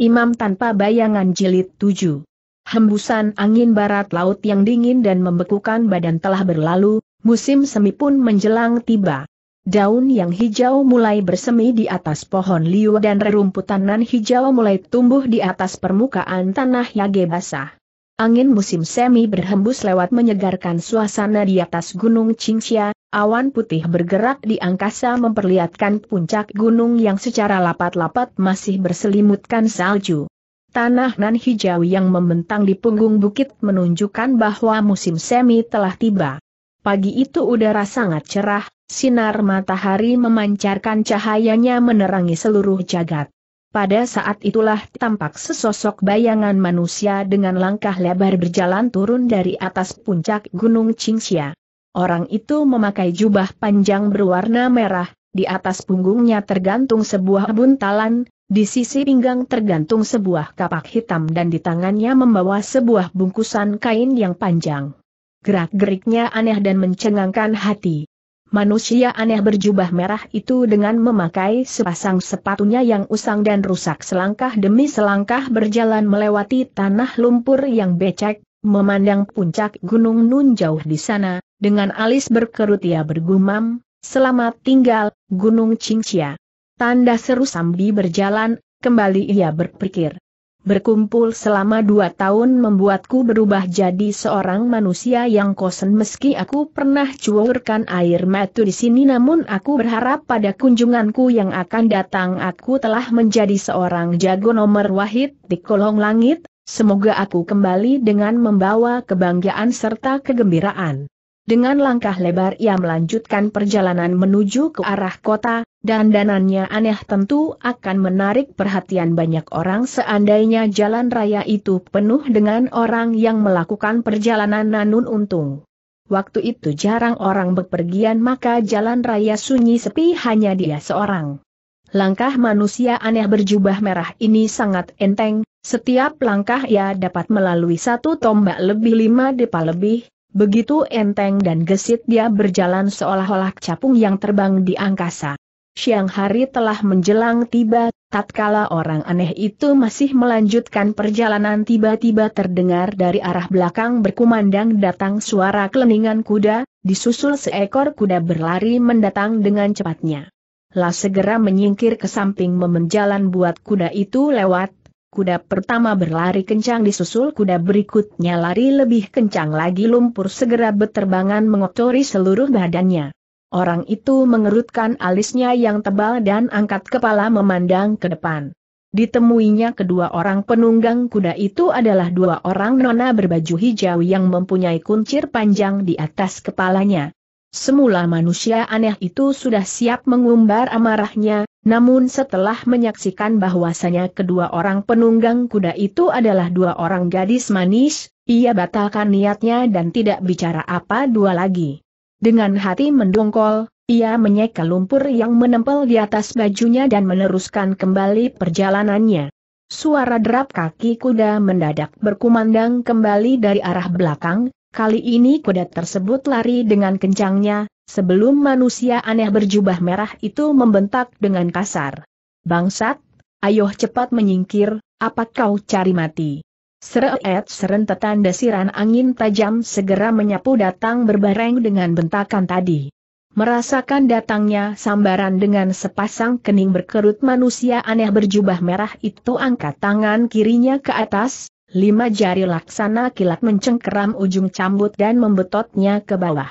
Imam tanpa bayangan jilid 7. Hembusan angin barat laut yang dingin dan membekukan badan telah berlalu, musim semi pun menjelang tiba. Daun yang hijau mulai bersemi di atas pohon liu dan rerumputan nan hijau mulai tumbuh di atas permukaan tanah yang basah. Angin musim semi berhembus lewat menyegarkan suasana di atas Gunung Qingxia, awan putih bergerak di angkasa memperlihatkan puncak gunung yang secara lapat-lapat masih berselimutkan salju. Tanah nan hijau yang membentang di punggung bukit menunjukkan bahwa musim semi telah tiba. Pagi itu udara sangat cerah, sinar matahari memancarkan cahayanya menerangi seluruh jagat. Pada saat itulah tampak sesosok bayangan manusia dengan langkah lebar berjalan turun dari atas puncak Gunung Qingxia. Orang itu memakai jubah panjang berwarna merah, di atas punggungnya tergantung sebuah buntalan, di sisi pinggang tergantung sebuah kapak hitam dan di tangannya membawa sebuah bungkusan kain yang panjang. Gerak-geriknya aneh dan mencengangkan hati. Manusia aneh berjubah merah itu dengan memakai sepasang sepatunya yang usang dan rusak selangkah demi selangkah berjalan melewati tanah lumpur yang becek, memandang puncak gunung Nun jauh di sana, dengan alis berkerut ia bergumam, selamat tinggal, Gunung Cingcia. Tanda seru sambil berjalan, kembali ia berpikir, berkumpul selama dua tahun membuatku berubah jadi seorang manusia yang kosen meski aku pernah cuurkan air mata di sini namun aku berharap pada kunjunganku yang akan datang aku telah menjadi seorang jago nomor wahid di kolong langit, semoga aku kembali dengan membawa kebanggaan serta kegembiraan. Dengan langkah lebar ia melanjutkan perjalanan menuju ke arah kota, dan danannya aneh tentu akan menarik perhatian banyak orang seandainya jalan raya itu penuh dengan orang yang melakukan perjalanan nanun untung. Waktu itu jarang orang bepergian maka jalan raya sunyi sepi hanya dia seorang. Langkah manusia aneh berjubah merah ini sangat enteng, setiap langkah ia dapat melalui satu tombak lebih lima depa lebih, Begitu enteng dan gesit dia berjalan seolah-olah capung yang terbang di angkasa. Siang hari telah menjelang tiba, tatkala orang aneh itu masih melanjutkan perjalanan tiba-tiba terdengar dari arah belakang berkumandang datang suara keleningan kuda, disusul seekor kuda berlari mendatang dengan cepatnya. Lah segera menyingkir ke samping memenjalan buat kuda itu lewat, Kuda pertama berlari kencang disusul kuda berikutnya lari lebih kencang lagi lumpur segera beterbangan mengotori seluruh badannya. Orang itu mengerutkan alisnya yang tebal dan angkat kepala memandang ke depan. Ditemuinya kedua orang penunggang kuda itu adalah dua orang nona berbaju hijau yang mempunyai kuncir panjang di atas kepalanya. Semula manusia aneh itu sudah siap mengumbar amarahnya, namun setelah menyaksikan bahwasanya kedua orang penunggang kuda itu adalah dua orang gadis manis, ia batalkan niatnya dan tidak bicara apa dua lagi. Dengan hati mendongkol, ia menyeka lumpur yang menempel di atas bajunya dan meneruskan kembali perjalanannya. Suara derap kaki kuda mendadak berkumandang kembali dari arah belakang, Kali ini kuda tersebut lari dengan kencangnya, sebelum manusia aneh berjubah merah itu membentak dengan kasar. Bangsat, ayo cepat menyingkir, apa kau cari mati? Seret serentetan desiran angin tajam segera menyapu datang berbareng dengan bentakan tadi. Merasakan datangnya sambaran dengan sepasang kening berkerut manusia aneh berjubah merah itu angkat tangan kirinya ke atas, lima jari laksana kilat mencengkeram ujung cambuk dan membetotnya ke bawah.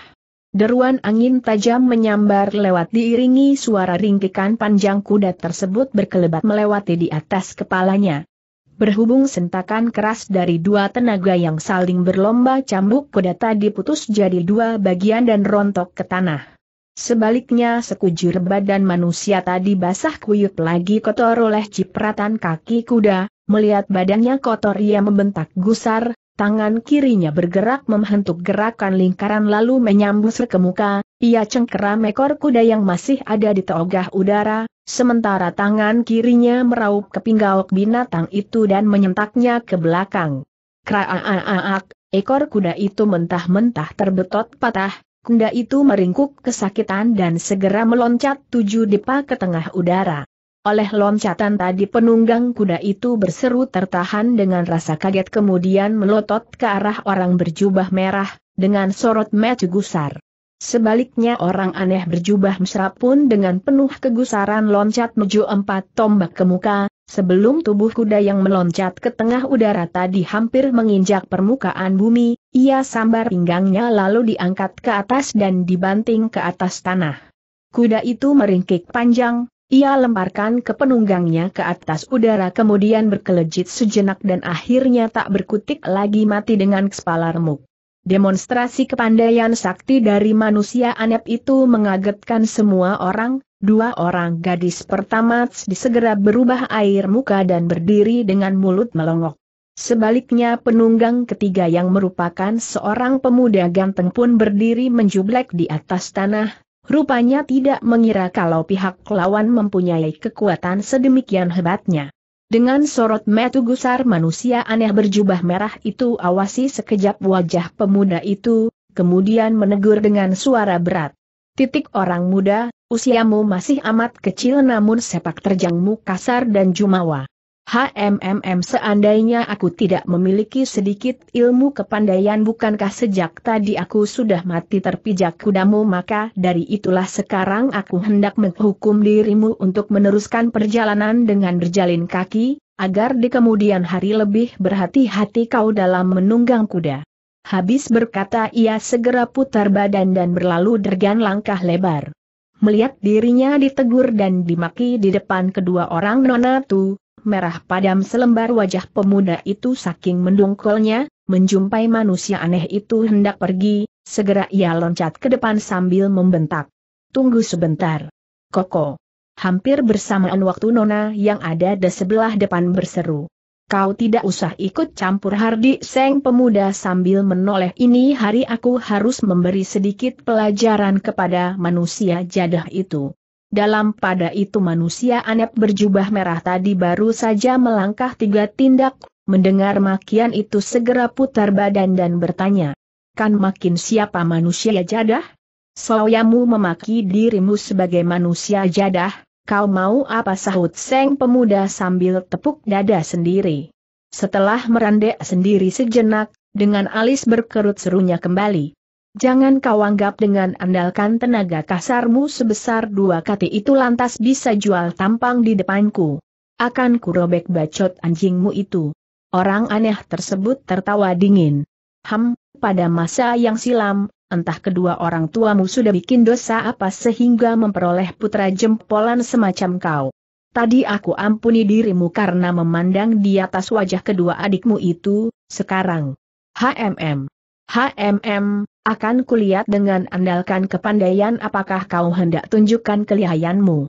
Deruan angin tajam menyambar lewat diiringi suara ringkikan panjang kuda tersebut berkelebat melewati di atas kepalanya. Berhubung sentakan keras dari dua tenaga yang saling berlomba cambuk kuda tadi putus jadi dua bagian dan rontok ke tanah. Sebaliknya sekujur badan manusia tadi basah kuyup lagi kotor oleh cipratan kaki kuda, Melihat badannya kotor ia membentak gusar, tangan kirinya bergerak menghentuk gerakan lingkaran lalu menyambus ke muka, ia cengkeram ekor kuda yang masih ada di teogah udara, sementara tangan kirinya meraup ke pinggauk binatang itu dan menyentaknya ke belakang. Kera-a-a-ak, ekor kuda itu mentah-mentah terbetot patah, kuda itu meringkuk kesakitan dan segera meloncat tujuh depa ke tengah udara. Oleh loncatan tadi penunggang kuda itu berseru tertahan dengan rasa kaget kemudian melotot ke arah orang berjubah merah, dengan sorot mata gusar. Sebaliknya orang aneh berjubah mesra pun dengan penuh kegusaran loncat menuju empat tombak ke muka, sebelum tubuh kuda yang meloncat ke tengah udara tadi hampir menginjak permukaan bumi, ia sambar pinggangnya lalu diangkat ke atas dan dibanting ke atas tanah. Kuda itu meringkik panjang, ia lemparkan ke penunggangnya ke atas udara kemudian berkelejit sejenak dan akhirnya tak berkutik lagi mati dengan kepala remuk. Demonstrasi kepandaian sakti dari manusia anep itu mengagetkan semua orang, dua orang gadis pertama disegera berubah air muka dan berdiri dengan mulut melongok. Sebaliknya penunggang ketiga yang merupakan seorang pemuda ganteng pun berdiri menjublek di atas tanah, rupanya tidak mengira kalau pihak lawan mempunyai kekuatan sedemikian hebatnya. Dengan sorot metu gusar manusia aneh berjubah merah itu awasi sekejap wajah pemuda itu, kemudian menegur dengan suara berat. Titik orang muda, usiamu masih amat kecil namun sepak terjangmu kasar dan jumawa. HMMM seandainya aku tidak memiliki sedikit ilmu kepandaian bukankah sejak tadi aku sudah mati terpijak kudamu maka dari itulah sekarang aku hendak menghukum dirimu untuk meneruskan perjalanan dengan berjalin kaki, agar di kemudian hari lebih berhati-hati kau dalam menunggang kuda. Habis berkata ia segera putar badan dan berlalu dergan langkah lebar. Melihat dirinya ditegur dan dimaki di depan kedua orang nona tu, merah padam selembar wajah pemuda itu saking mendongkolnya, menjumpai manusia aneh itu hendak pergi, segera ia loncat ke depan sambil membentak. Tunggu sebentar. Koko. Hampir bersamaan waktu Nona yang ada di sebelah depan berseru. Kau tidak usah ikut campur Hardi Seng pemuda sambil menoleh ini hari aku harus memberi sedikit pelajaran kepada manusia jadah itu. Dalam pada itu manusia anep berjubah merah tadi baru saja melangkah tiga tindak, mendengar makian itu segera putar badan dan bertanya. Kan makin siapa manusia jadah? Soyamu memaki dirimu sebagai manusia jadah, kau mau apa sahut seng pemuda sambil tepuk dada sendiri. Setelah merendek sendiri sejenak, dengan alis berkerut serunya kembali. Jangan kau anggap dengan andalkan tenaga kasarmu sebesar dua kati itu lantas bisa jual tampang di depanku. Akan kurobek bacot anjingmu itu. Orang aneh tersebut tertawa dingin. Ham, pada masa yang silam, entah kedua orang tuamu sudah bikin dosa apa sehingga memperoleh putra jempolan semacam kau. Tadi aku ampuni dirimu karena memandang di atas wajah kedua adikmu itu, sekarang. HMM. HMM, akan kulihat dengan andalkan kepandaian apakah kau hendak tunjukkan kelihayanmu.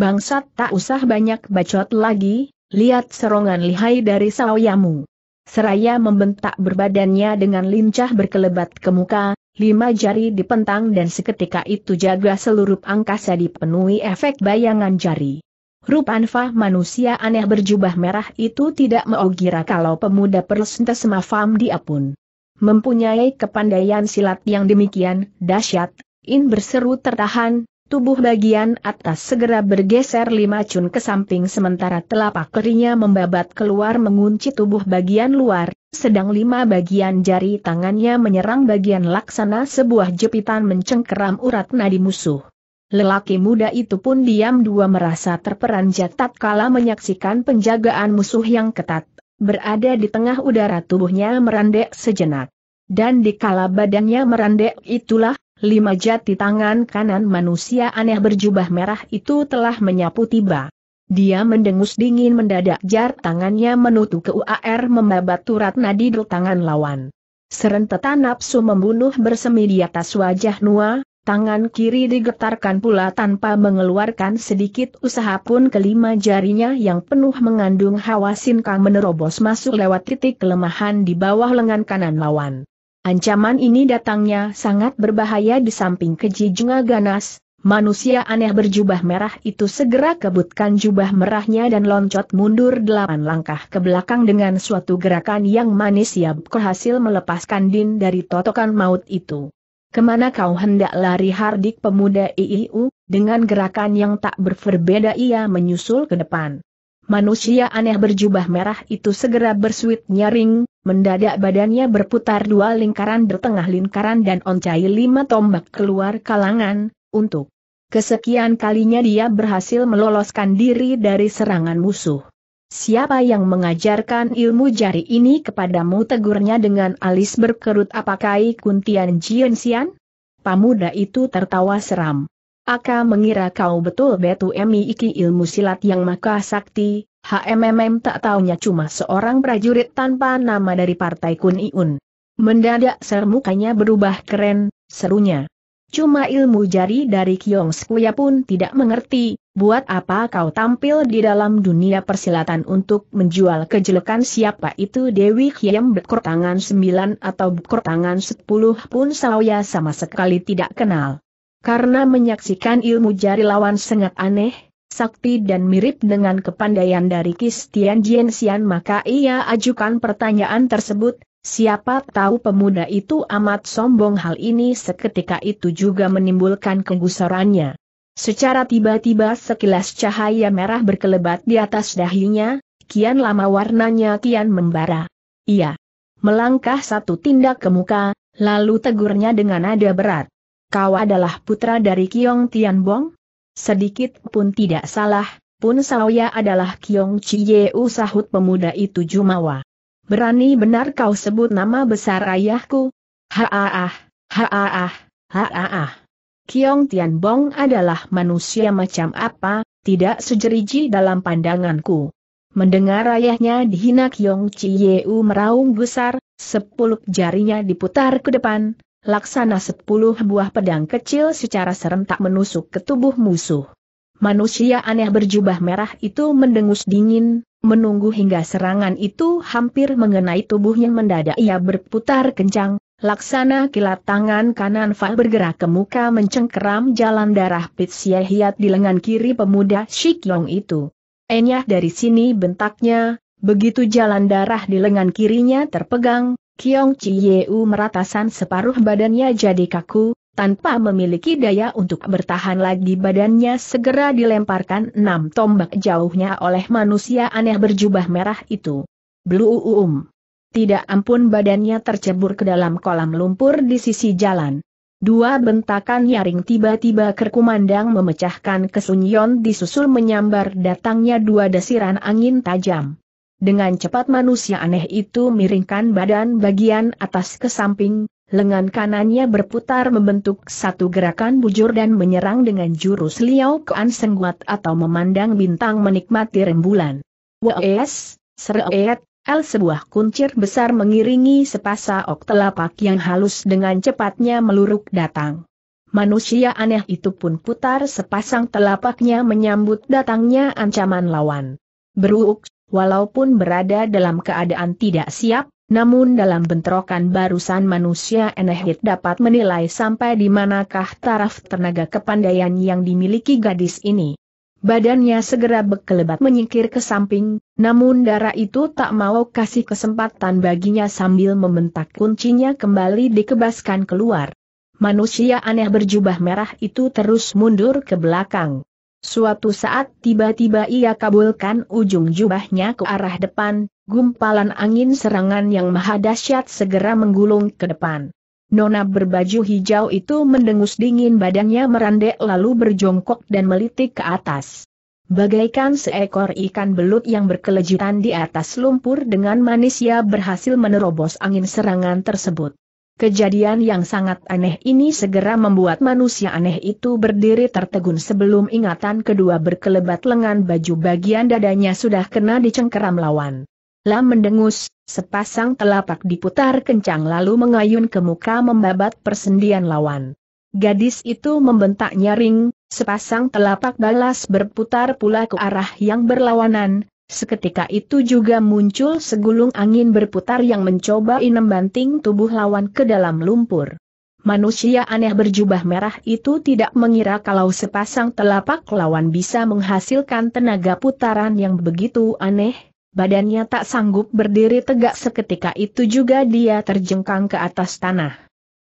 Bangsat tak usah banyak bacot lagi, lihat serongan lihai dari sawyamu. Seraya membentak berbadannya dengan lincah berkelebat ke muka, lima jari dipentang dan seketika itu jaga seluruh angkasa dipenuhi efek bayangan jari. Rupanfa manusia aneh berjubah merah itu tidak meogira kalau pemuda persentase mafam dia pun. Mempunyai kepandaian silat yang demikian dahsyat, In berseru tertahan, tubuh bagian atas segera bergeser lima cun ke samping sementara telapak kerinya membabat keluar mengunci tubuh bagian luar, sedang lima bagian jari tangannya menyerang bagian laksana sebuah jepitan mencengkeram urat nadi musuh. Lelaki muda itu pun diam dua merasa terperanjat tatkala menyaksikan penjagaan musuh yang ketat. Berada di tengah udara tubuhnya merandek sejenak. Dan di kala badannya merandek itulah, lima jati tangan kanan manusia aneh berjubah merah itu telah menyapu tiba. Dia mendengus dingin mendadak jar tangannya menutup ke UAR membabat turat nadi tangan lawan. Serentetan nafsu membunuh bersemi di atas wajah Nua, Tangan kiri digetarkan pula tanpa mengeluarkan sedikit usaha pun kelima jarinya yang penuh mengandung hawa sinkang menerobos masuk lewat titik kelemahan di bawah lengan kanan lawan. Ancaman ini datangnya sangat berbahaya di samping keji junga ganas, manusia aneh berjubah merah itu segera kebutkan jubah merahnya dan loncat mundur delapan langkah ke belakang dengan suatu gerakan yang manis siap berhasil melepaskan Din dari totokan maut itu. Kemana kau hendak lari hardik pemuda IIU, dengan gerakan yang tak berbeda ia menyusul ke depan. Manusia aneh berjubah merah itu segera bersuit nyaring, mendadak badannya berputar dua lingkaran di tengah lingkaran dan oncai lima tombak keluar kalangan, untuk kesekian kalinya dia berhasil meloloskan diri dari serangan musuh. Siapa yang mengajarkan ilmu jari ini kepadamu tegurnya dengan alis berkerut apakai kuntian Jian Xian? Pamuda itu tertawa seram. Aka mengira kau betul betu iki ilmu silat yang maka sakti, HMMM tak taunya cuma seorang prajurit tanpa nama dari partai kun iun. Mendadak sermukanya berubah keren, serunya. Cuma ilmu jari dari Kiong Skuya pun tidak mengerti, buat apa kau tampil di dalam dunia persilatan untuk menjual kejelekan siapa itu Dewi Kiem Bekor tangan 9 atau Bekor tangan 10 pun saya sama sekali tidak kenal. Karena menyaksikan ilmu jari lawan sangat aneh, sakti dan mirip dengan kepandaian dari Kistian jensian maka ia ajukan pertanyaan tersebut, siapa tahu pemuda itu amat sombong hal ini seketika itu juga menimbulkan kegusarannya. Secara tiba-tiba sekilas cahaya merah berkelebat di atas dahinya, kian lama warnanya kian membara. Ia melangkah satu tindak ke muka, lalu tegurnya dengan nada berat. Kau adalah putra dari Kiong Bong? Sedikit pun tidak salah, pun saya adalah Kiong U," sahut pemuda itu Jumawa. Berani benar kau sebut nama besar ayahku? Haah, haah, haah. Kiong Tianbong adalah manusia macam apa, tidak sejeriji dalam pandanganku. Mendengar ayahnya dihina Kiong Chiyeu meraung besar, sepuluh jarinya diputar ke depan, laksana sepuluh buah pedang kecil secara serentak menusuk ke tubuh musuh. Manusia aneh berjubah merah itu mendengus dingin, menunggu hingga serangan itu hampir mengenai tubuhnya mendadak ia berputar kencang, Laksana kilat tangan kanan Fa bergerak ke muka mencengkeram jalan darah Sia Hiat di lengan kiri pemuda Shikyong itu. Enyah dari sini bentaknya, begitu jalan darah di lengan kirinya terpegang, Kiong U meratasan separuh badannya jadi kaku, tanpa memiliki daya untuk bertahan lagi badannya segera dilemparkan enam tombak jauhnya oleh manusia aneh berjubah merah itu. Blue Uum. Tidak ampun badannya tercebur ke dalam kolam lumpur di sisi jalan. Dua bentakan nyaring tiba-tiba kerkumandang memecahkan kesunyian disusul menyambar datangnya dua desiran angin tajam. Dengan cepat manusia aneh itu miringkan badan bagian atas ke samping, lengan kanannya berputar membentuk satu gerakan bujur dan menyerang dengan jurus liau kean sengguat atau memandang bintang menikmati rembulan. Wes, sereet, L sebuah kuncir besar mengiringi sepasa ok telapak yang halus dengan cepatnya meluruk datang. Manusia aneh itu pun putar sepasang telapaknya menyambut datangnya ancaman lawan. Beruuk, walaupun berada dalam keadaan tidak siap, namun dalam bentrokan barusan manusia enehit dapat menilai sampai di manakah taraf tenaga kepandaian yang dimiliki gadis ini. Badannya segera berkelebat menyingkir ke samping, namun darah itu tak mau kasih kesempatan baginya sambil membentak kuncinya kembali dikebaskan keluar. Manusia aneh berjubah merah itu terus mundur ke belakang. Suatu saat tiba-tiba ia kabulkan ujung jubahnya ke arah depan, gumpalan angin serangan yang maha dahsyat segera menggulung ke depan. Nona berbaju hijau itu mendengus dingin badannya merandek lalu berjongkok dan melitik ke atas. Bagaikan seekor ikan belut yang berkelejutan di atas lumpur dengan manis berhasil menerobos angin serangan tersebut. Kejadian yang sangat aneh ini segera membuat manusia aneh itu berdiri tertegun sebelum ingatan kedua berkelebat lengan baju bagian dadanya sudah kena dicengkeram lawan. Lam mendengus, sepasang telapak diputar kencang lalu mengayun ke muka membabat persendian lawan. Gadis itu membentak nyaring, sepasang telapak balas berputar pula ke arah yang berlawanan, seketika itu juga muncul segulung angin berputar yang mencoba inem banting tubuh lawan ke dalam lumpur. Manusia aneh berjubah merah itu tidak mengira kalau sepasang telapak lawan bisa menghasilkan tenaga putaran yang begitu aneh, badannya tak sanggup berdiri tegak seketika itu juga dia terjengkang ke atas tanah.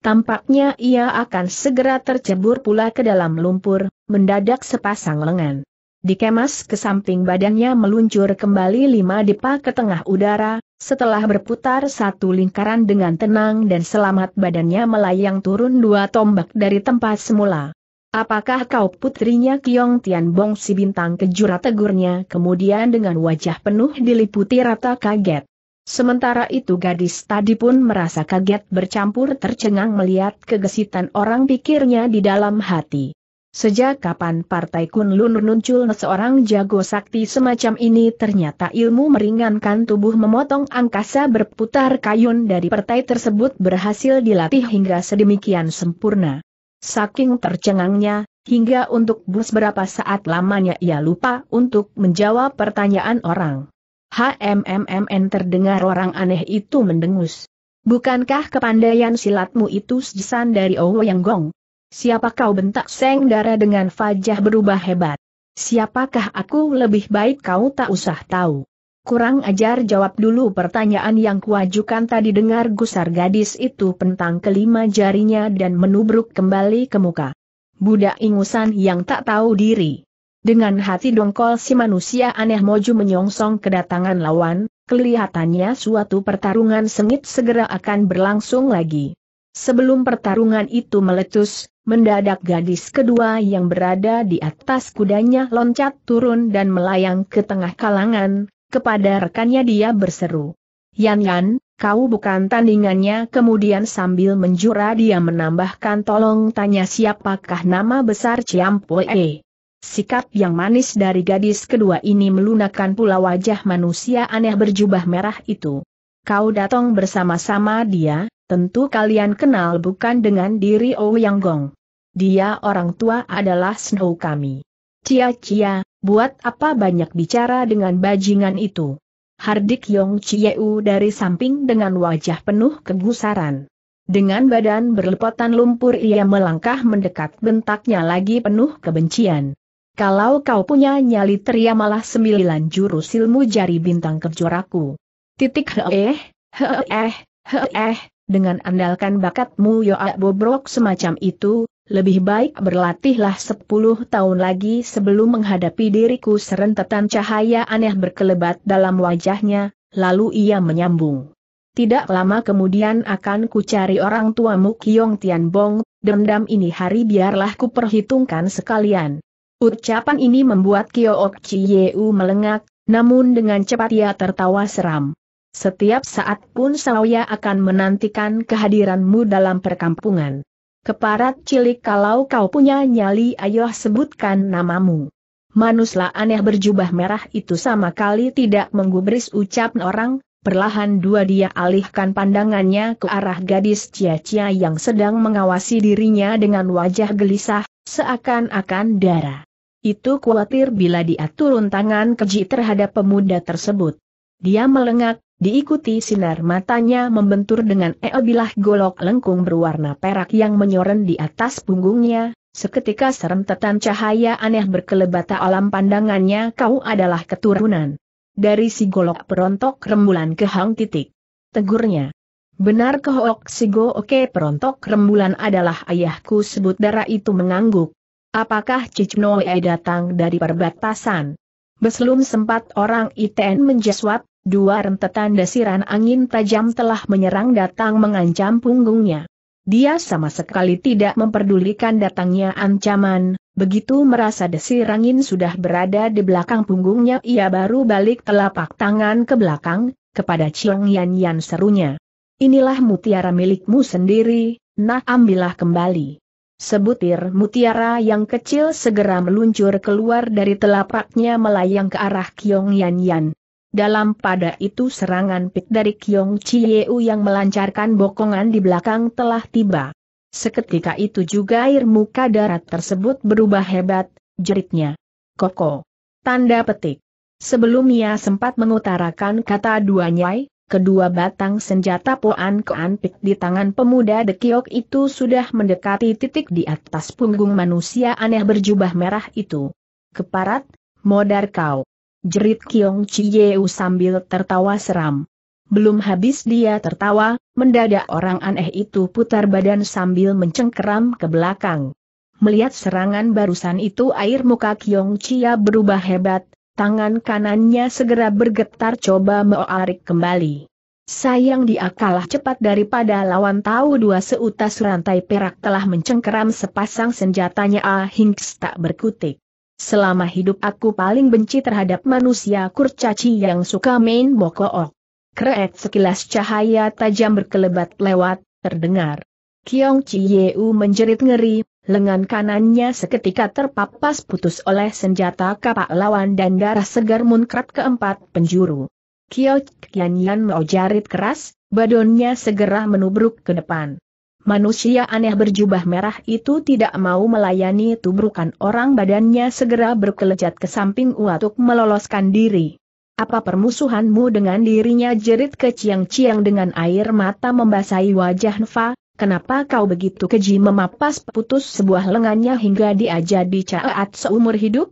Tampaknya ia akan segera tercebur pula ke dalam lumpur, mendadak sepasang lengan. Dikemas ke samping badannya meluncur kembali lima dipa ke tengah udara, setelah berputar satu lingkaran dengan tenang dan selamat badannya melayang turun dua tombak dari tempat semula. Apakah kau putrinya Kiong Tian Bong si bintang kejura tegurnya kemudian dengan wajah penuh diliputi rata kaget. Sementara itu gadis tadi pun merasa kaget bercampur tercengang melihat kegesitan orang pikirnya di dalam hati. Sejak kapan partai Kun Lun muncul seorang jago sakti semacam ini ternyata ilmu meringankan tubuh memotong angkasa berputar kayun dari partai tersebut berhasil dilatih hingga sedemikian sempurna. Saking tercengangnya, hingga untuk bus berapa saat lamanya ia lupa untuk menjawab pertanyaan orang. HMMMN terdengar orang aneh itu mendengus. Bukankah kepandaian silatmu itu sejisan dari Ouyang Gong? Siapa kau bentak Seng darah dengan fajah berubah hebat? Siapakah aku lebih baik kau tak usah tahu. Kurang ajar jawab dulu pertanyaan yang kuajukan tadi dengar gusar gadis itu pentang kelima jarinya dan menubruk kembali ke muka. Budak ingusan yang tak tahu diri. Dengan hati dongkol si manusia aneh moju menyongsong kedatangan lawan, kelihatannya suatu pertarungan sengit segera akan berlangsung lagi. Sebelum pertarungan itu meletus, Mendadak gadis kedua yang berada di atas kudanya loncat turun dan melayang ke tengah kalangan, kepada rekannya dia berseru. Yan Yan, kau bukan tandingannya kemudian sambil menjura dia menambahkan tolong tanya siapakah nama besar Ciampoe. Sikap yang manis dari gadis kedua ini melunakkan pula wajah manusia aneh berjubah merah itu. Kau datang bersama-sama dia, tentu kalian kenal bukan dengan diri Ouyang Gong. Dia orang tua adalah Snow kami. Cia-cia, Buat apa banyak bicara dengan bajingan itu? Hardik Yong Chieu dari samping dengan wajah penuh kegusaran. Dengan badan berlepotan lumpur ia melangkah mendekat bentaknya lagi penuh kebencian. Kalau kau punya nyali teria malah sembilan jurus ilmu jari bintang kejoraku. Titik heeh, heeh, heeh, dengan andalkan bakatmu yoak bobrok semacam itu, lebih baik berlatihlah sepuluh tahun lagi sebelum menghadapi diriku serentetan cahaya aneh berkelebat dalam wajahnya, lalu ia menyambung. Tidak lama kemudian akan kucari orang tuamu Kiong Tian Bong, dendam ini hari biarlah kuperhitungkan sekalian. Ucapan ini membuat Kiok Chiyeu melengak, namun dengan cepat ia tertawa seram. Setiap saat pun saya akan menantikan kehadiranmu dalam perkampungan. Keparat cilik kalau kau punya nyali ayo sebutkan namamu. Manusia aneh berjubah merah itu sama kali tidak menggubris ucap orang, perlahan dua dia alihkan pandangannya ke arah gadis cia-cia yang sedang mengawasi dirinya dengan wajah gelisah, seakan-akan darah. Itu khawatir bila dia turun tangan keji terhadap pemuda tersebut. Dia melengak, Diikuti sinar matanya membentur dengan eobilah golok lengkung berwarna perak yang menyoren di atas punggungnya, seketika serentetan cahaya aneh berkelebata alam pandangannya kau adalah keturunan. Dari si golok perontok rembulan ke hang titik. Tegurnya. Benar kehok si go oke perontok rembulan adalah ayahku sebut darah itu mengangguk. Apakah Cicnoe datang dari perbatasan? Beselum sempat orang ITN menjawab. Dua rentetan desiran angin tajam telah menyerang datang mengancam punggungnya. Dia sama sekali tidak memperdulikan datangnya ancaman, begitu merasa desir angin sudah berada di belakang punggungnya ia baru balik telapak tangan ke belakang, kepada Chiang Yan Yan serunya. Inilah mutiara milikmu sendiri, nah ambillah kembali. Sebutir mutiara yang kecil segera meluncur keluar dari telapaknya melayang ke arah Kiong Yan Yan. Dalam pada itu serangan pik dari Kyong Chieu yang melancarkan bokongan di belakang telah tiba. Seketika itu juga air muka darat tersebut berubah hebat, jeritnya. Koko. Tanda petik. Sebelum ia sempat mengutarakan kata dua nyai, kedua batang senjata Poan Koan Pik di tangan pemuda Dekiok itu sudah mendekati titik di atas punggung manusia aneh berjubah merah itu. Keparat, modar kau jerit Kiong Chiyeu sambil tertawa seram. Belum habis dia tertawa, mendadak orang aneh itu putar badan sambil mencengkeram ke belakang. Melihat serangan barusan itu air muka Kiong Chia berubah hebat, tangan kanannya segera bergetar coba meoarik kembali. Sayang dia kalah cepat daripada lawan tahu dua seutas rantai perak telah mencengkeram sepasang senjatanya Ah Hinks tak berkutik. Selama hidup aku paling benci terhadap manusia kurcaci yang suka main bokook. Kreet sekilas cahaya tajam berkelebat lewat, terdengar. Kiong Chiyeu menjerit ngeri, lengan kanannya seketika terpapas putus oleh senjata kapak lawan dan darah segar munkrat keempat penjuru. Kiong Yan Yan jarit keras, badannya segera menubruk ke depan. Manusia aneh berjubah merah itu tidak mau melayani tubrukan orang badannya segera berkelejat ke samping untuk meloloskan diri. Apa permusuhanmu dengan dirinya jerit keciang-ciang dengan air mata membasahi wajah Nfa, kenapa kau begitu keji memapas putus sebuah lengannya hingga dia jadi caat seumur hidup?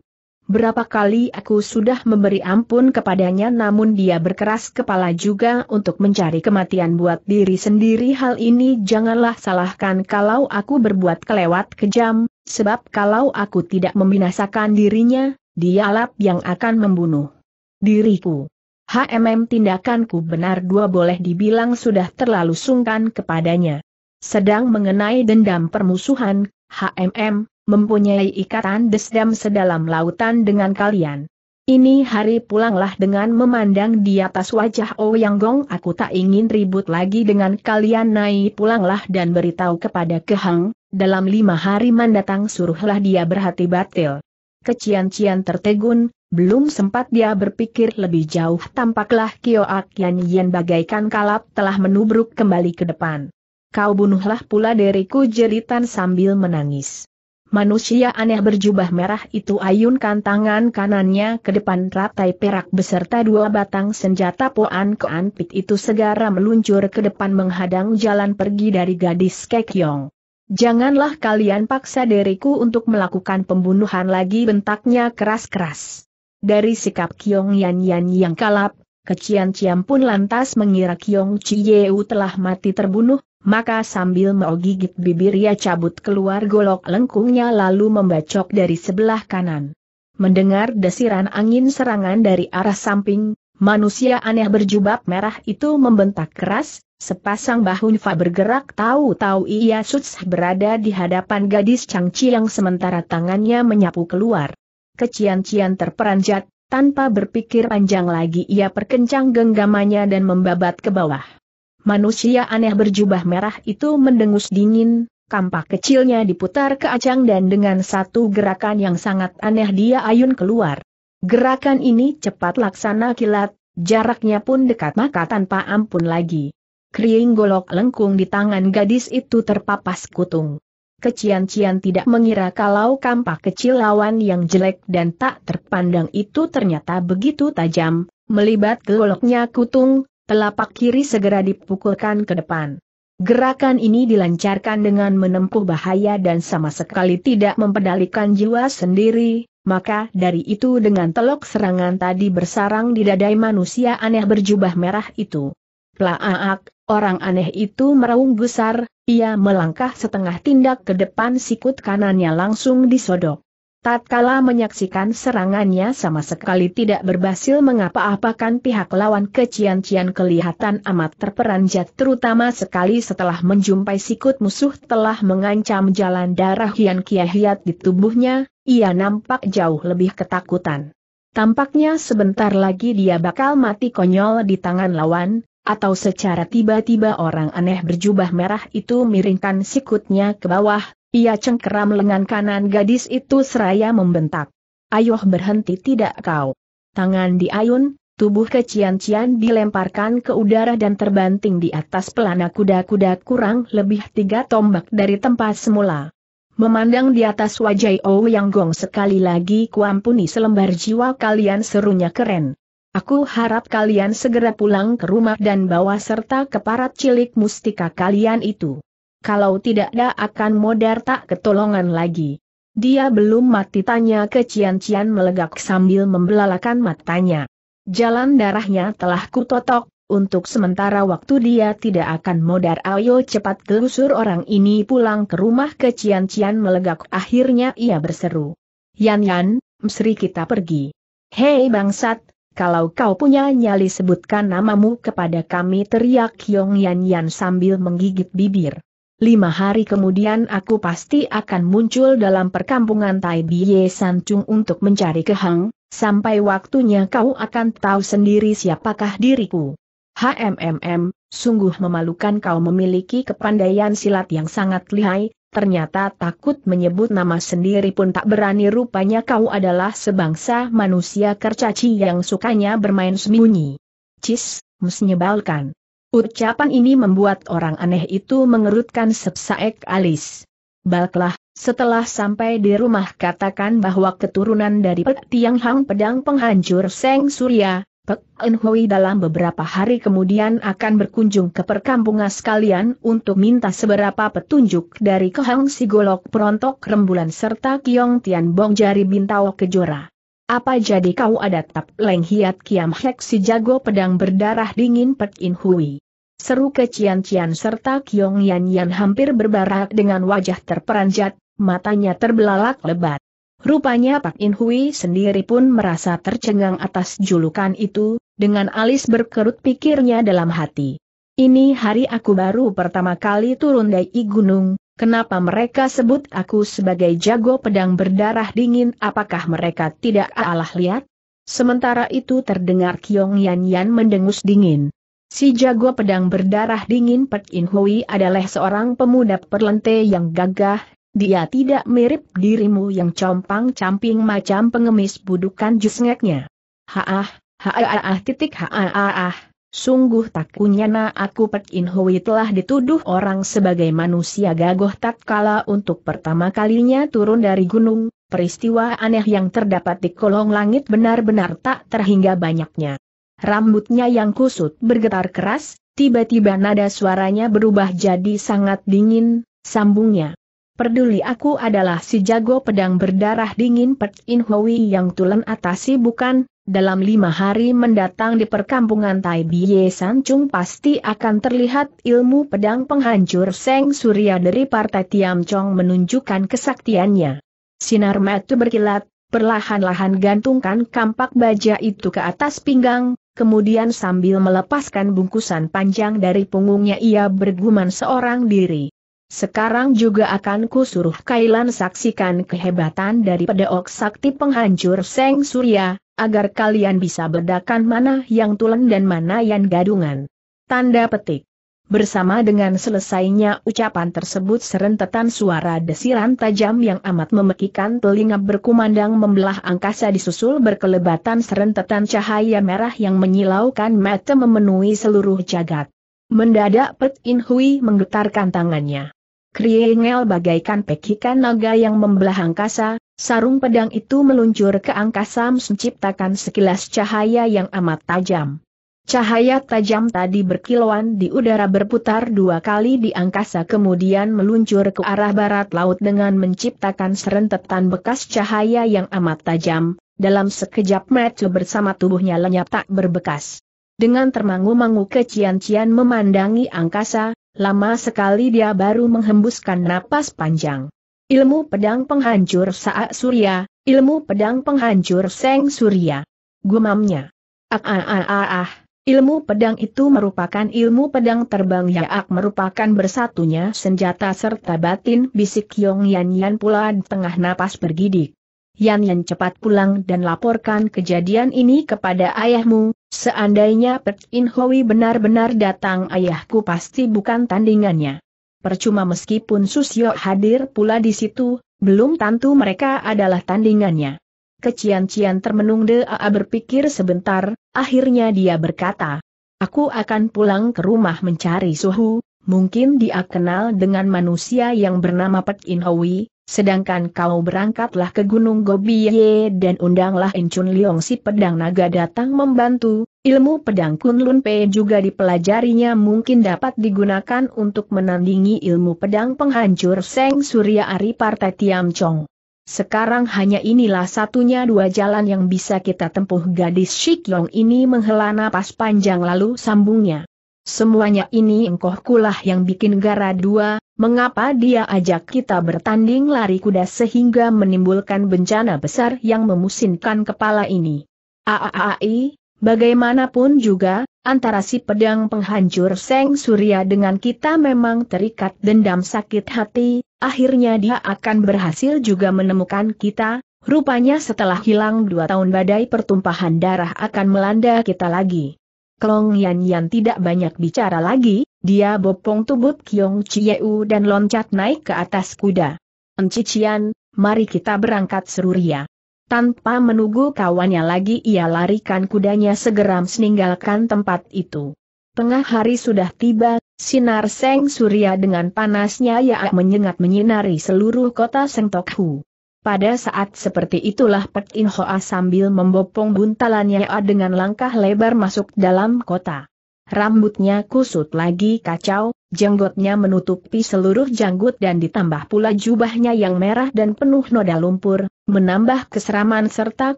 Berapa kali aku sudah memberi ampun kepadanya namun dia berkeras kepala juga untuk mencari kematian buat diri sendiri hal ini janganlah salahkan kalau aku berbuat kelewat kejam, sebab kalau aku tidak membinasakan dirinya, dialah yang akan membunuh diriku. HMM tindakanku benar dua boleh dibilang sudah terlalu sungkan kepadanya. Sedang mengenai dendam permusuhan, HMM, mempunyai ikatan desdam sedalam lautan dengan kalian. Ini hari pulanglah dengan memandang di atas wajah Ouyang oh Gong aku tak ingin ribut lagi dengan kalian naik pulanglah dan beritahu kepada Kehang, dalam lima hari mendatang suruhlah dia berhati batil. Kecian-cian tertegun, belum sempat dia berpikir lebih jauh tampaklah Kioak Yan Yan bagaikan kalap telah menubruk kembali ke depan. Kau bunuhlah pula diriku jeritan sambil menangis. Manusia aneh berjubah merah itu ayunkan tangan kanannya ke depan ratai perak beserta dua batang senjata poan keanpit itu segera meluncur ke depan menghadang jalan pergi dari gadis Kekyong. Janganlah kalian paksa diriku untuk melakukan pembunuhan lagi bentaknya keras-keras. Dari sikap Kyong Yan Yan yang kalap, Kecian Ciam pun lantas mengira Kyong Chiyeu telah mati terbunuh, maka sambil mau gigit bibir ia cabut keluar golok lengkungnya lalu membacok dari sebelah kanan. Mendengar desiran angin serangan dari arah samping, manusia aneh berjubah merah itu membentak keras, sepasang bahu Nifa bergerak tahu-tahu ia suts berada di hadapan gadis cangci yang sementara tangannya menyapu keluar. Kecian-cian terperanjat, tanpa berpikir panjang lagi ia perkencang genggamannya dan membabat ke bawah manusia aneh berjubah merah itu mendengus dingin, kampak kecilnya diputar ke acang dan dengan satu gerakan yang sangat aneh dia ayun keluar. Gerakan ini cepat laksana kilat, jaraknya pun dekat maka tanpa ampun lagi. Kering golok lengkung di tangan gadis itu terpapas kutung. Kecian-cian tidak mengira kalau kampak kecil lawan yang jelek dan tak terpandang itu ternyata begitu tajam, melibat goloknya kutung, telapak kiri segera dipukulkan ke depan. Gerakan ini dilancarkan dengan menempuh bahaya dan sama sekali tidak mempedalikan jiwa sendiri, maka dari itu dengan telok serangan tadi bersarang di dadai manusia aneh berjubah merah itu. Plaaak, orang aneh itu meraung besar, ia melangkah setengah tindak ke depan sikut kanannya langsung disodok. Tatkala menyaksikan serangannya sama sekali tidak berhasil mengapa-apakan pihak lawan kecian-cian kelihatan amat terperanjat terutama sekali setelah menjumpai sikut musuh telah mengancam jalan darah Hian Kiahiat di tubuhnya, ia nampak jauh lebih ketakutan. Tampaknya sebentar lagi dia bakal mati konyol di tangan lawan, atau secara tiba-tiba orang aneh berjubah merah itu miringkan sikutnya ke bawah, ia cengkeram lengan kanan gadis itu seraya membentak. Ayuh berhenti tidak kau. Tangan diayun, tubuh kecian-cian dilemparkan ke udara dan terbanting di atas pelana kuda-kuda kurang lebih tiga tombak dari tempat semula. Memandang di atas wajah Oh Yang Gong sekali lagi kuampuni selembar jiwa kalian serunya keren. Aku harap kalian segera pulang ke rumah dan bawa serta keparat cilik mustika kalian itu kalau tidak dia akan modar tak ketolongan lagi. Dia belum mati tanya ke Cian-Cian melegak sambil membelalakan matanya. Jalan darahnya telah kutotok, untuk sementara waktu dia tidak akan modar ayo cepat gelusur orang ini pulang ke rumah ke Cian-Cian melegak akhirnya ia berseru. Yan-Yan, msri kita pergi. Hei bangsat, kalau kau punya nyali sebutkan namamu kepada kami teriak Yong Yan Yan sambil menggigit bibir lima hari kemudian aku pasti akan muncul dalam perkampungan Tai Biye Sancung untuk mencari kehang, sampai waktunya kau akan tahu sendiri siapakah diriku. HMMM, sungguh memalukan kau memiliki kepandaian silat yang sangat lihai, ternyata takut menyebut nama sendiri pun tak berani rupanya kau adalah sebangsa manusia kercaci yang sukanya bermain sembunyi. Cis, musnyebalkan. Ucapan ini membuat orang aneh itu mengerutkan sepsaek alis. Balklah, setelah sampai di rumah katakan bahwa keturunan dari Pek Tiang Hang Pedang Penghancur Seng Surya, Pek En Hui dalam beberapa hari kemudian akan berkunjung ke perkampungan sekalian untuk minta seberapa petunjuk dari Kehang Sigolok Perontok Rembulan serta Kiong Tian Bong Jari Bintao Kejora. Apa jadi kau ada tap leng hiat kiam hek si jago pedang berdarah dingin Pek In Hui? Seru ke Cian Cian serta Kiong Yan Yan hampir berbarak dengan wajah terperanjat, matanya terbelalak lebat. Rupanya Pak In Hui sendiri pun merasa tercengang atas julukan itu, dengan alis berkerut pikirnya dalam hati. Ini hari aku baru pertama kali turun dari gunung, Kenapa mereka sebut aku sebagai jago pedang berdarah dingin apakah mereka tidak alah lihat? Sementara itu terdengar Kiong Yan Yan mendengus dingin. Si jago pedang berdarah dingin Pek In Hui adalah seorang pemuda perlente yang gagah, dia tidak mirip dirimu yang compang-camping macam pengemis budukan jusngeknya. Haah, haah, titik haah, Sungguh tak kunyana aku Pek In Hui telah dituduh orang sebagai manusia gagoh tatkala untuk pertama kalinya turun dari gunung, peristiwa aneh yang terdapat di kolong langit benar-benar tak terhingga banyaknya. Rambutnya yang kusut bergetar keras, tiba-tiba nada suaranya berubah jadi sangat dingin, sambungnya. Perduli aku adalah si jago pedang berdarah dingin Pek In Hui yang tulen atasi bukan, dalam lima hari mendatang di perkampungan Tai San Sancung pasti akan terlihat ilmu pedang penghancur Seng Surya dari Partai Tiam Chong menunjukkan kesaktiannya. Sinar mata berkilat, perlahan-lahan gantungkan kampak baja itu ke atas pinggang, kemudian sambil melepaskan bungkusan panjang dari punggungnya ia bergumam seorang diri. Sekarang juga akan kusuruh Kailan saksikan kehebatan dari pedeok sakti penghancur Seng Surya, agar kalian bisa bedakan mana yang tulen dan mana yang gadungan. Tanda petik. Bersama dengan selesainya ucapan tersebut serentetan suara desiran tajam yang amat memekikan telinga berkumandang membelah angkasa disusul berkelebatan serentetan cahaya merah yang menyilaukan mata memenuhi seluruh jagat. Mendadak Pet In Hui menggetarkan tangannya. Kriengel bagaikan pekikan naga yang membelah angkasa, Sarung pedang itu meluncur ke angkasa menciptakan sekilas cahaya yang amat tajam. Cahaya tajam tadi berkilauan di udara berputar dua kali di angkasa kemudian meluncur ke arah barat laut dengan menciptakan serentetan bekas cahaya yang amat tajam, dalam sekejap mata bersama tubuhnya lenyap tak berbekas. Dengan termangu-mangu kecian-cian memandangi angkasa, lama sekali dia baru menghembuskan napas panjang. Ilmu pedang penghancur saat surya, ilmu pedang penghancur seng surya. Gumamnya. Ah ah ah ah ah. Ilmu pedang itu merupakan ilmu pedang terbang Yaak merupakan bersatunya senjata serta batin bisik Yong Yan Yan pula di tengah napas bergidik. Yan Yan cepat pulang dan laporkan kejadian ini kepada ayahmu, seandainya Pek In Hoi benar-benar datang ayahku pasti bukan tandingannya percuma meskipun Susio hadir pula di situ, belum tentu mereka adalah tandingannya. Kecian-cian termenung Daa berpikir sebentar, akhirnya dia berkata, Aku akan pulang ke rumah mencari suhu, mungkin dia kenal dengan manusia yang bernama Pek In Hoi, sedangkan kau berangkatlah ke Gunung Gobiye dan undanglah Incun Liong si pedang naga datang membantu, Ilmu pedang Kunlun Pei juga dipelajarinya mungkin dapat digunakan untuk menandingi ilmu pedang penghancur Seng Surya Ari Partai Tiam Chong. Sekarang hanya inilah satunya dua jalan yang bisa kita tempuh gadis Yong ini menghela napas panjang lalu sambungnya. Semuanya ini engkau kulah yang bikin gara dua, mengapa dia ajak kita bertanding lari kuda sehingga menimbulkan bencana besar yang memusinkan kepala ini. Aaai, Bagaimanapun juga, antara si pedang penghancur Seng Surya dengan kita memang terikat dendam sakit hati, akhirnya dia akan berhasil juga menemukan kita, rupanya setelah hilang dua tahun badai pertumpahan darah akan melanda kita lagi. Klong Yan Yan tidak banyak bicara lagi, dia bopong tubut Kiong Chieu dan loncat naik ke atas kuda. Encician, mari kita berangkat seruria. Tanpa menunggu kawannya lagi ia larikan kudanya segera meninggalkan tempat itu. Tengah hari sudah tiba, sinar Seng Surya dengan panasnya ya menyengat menyinari seluruh kota Sengtokhu. Pada saat seperti itulah Pek In Hoa sambil membopong buntalannya ya dengan langkah lebar masuk dalam kota. Rambutnya kusut lagi kacau, Janggotnya menutupi seluruh janggut dan ditambah pula jubahnya yang merah dan penuh noda lumpur, menambah keseraman serta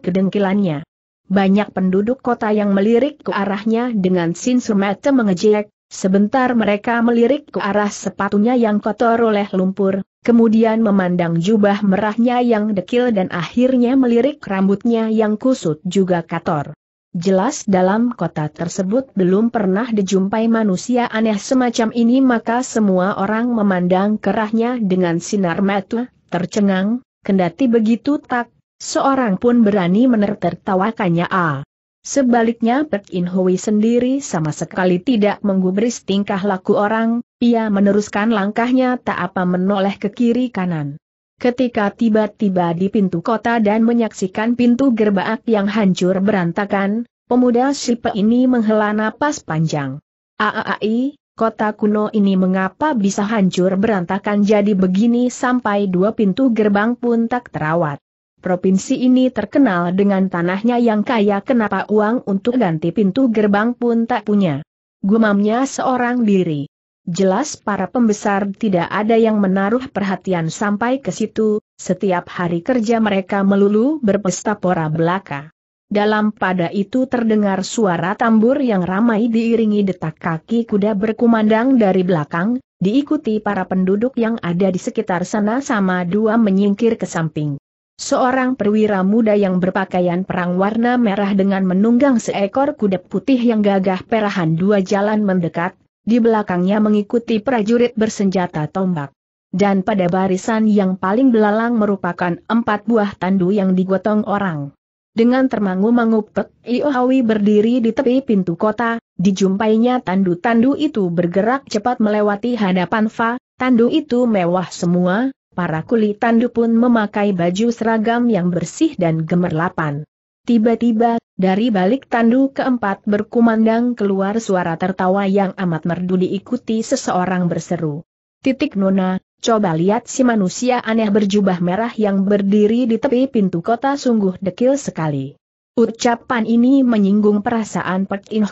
kedengkilannya. Banyak penduduk kota yang melirik ke arahnya dengan sinsur mata mengejek, sebentar mereka melirik ke arah sepatunya yang kotor oleh lumpur, kemudian memandang jubah merahnya yang dekil dan akhirnya melirik rambutnya yang kusut juga kotor. Jelas dalam kota tersebut belum pernah dijumpai manusia aneh semacam ini maka semua orang memandang kerahnya dengan sinar mata, tercengang, kendati begitu tak, seorang pun berani menertertawakannya. a. Sebaliknya Pek In Hui sendiri sama sekali tidak menggubris tingkah laku orang, ia meneruskan langkahnya tak apa menoleh ke kiri kanan ketika tiba-tiba di pintu kota dan menyaksikan pintu gerbaak yang hancur berantakan, pemuda Sipe ini menghela napas panjang. Aai, kota kuno ini mengapa bisa hancur berantakan jadi begini sampai dua pintu gerbang pun tak terawat. Provinsi ini terkenal dengan tanahnya yang kaya kenapa uang untuk ganti pintu gerbang pun tak punya. Gumamnya seorang diri. Jelas para pembesar tidak ada yang menaruh perhatian sampai ke situ, setiap hari kerja mereka melulu berpesta pora belaka. Dalam pada itu terdengar suara tambur yang ramai diiringi detak kaki kuda berkumandang dari belakang, diikuti para penduduk yang ada di sekitar sana sama dua menyingkir ke samping. Seorang perwira muda yang berpakaian perang warna merah dengan menunggang seekor kuda putih yang gagah perahan dua jalan mendekat, di belakangnya mengikuti prajurit bersenjata tombak. Dan pada barisan yang paling belalang merupakan empat buah tandu yang digotong orang. Dengan termangu-mangu Pek Iohawi berdiri di tepi pintu kota, dijumpainya tandu-tandu itu bergerak cepat melewati hadapan Fa, tandu itu mewah semua, para kuli tandu pun memakai baju seragam yang bersih dan gemerlapan. Tiba-tiba, dari balik tandu keempat berkumandang keluar suara tertawa yang amat merdu diikuti seseorang berseru. Titik Nona, coba lihat si manusia aneh berjubah merah yang berdiri di tepi pintu kota sungguh dekil sekali. Ucapan ini menyinggung perasaan Pek In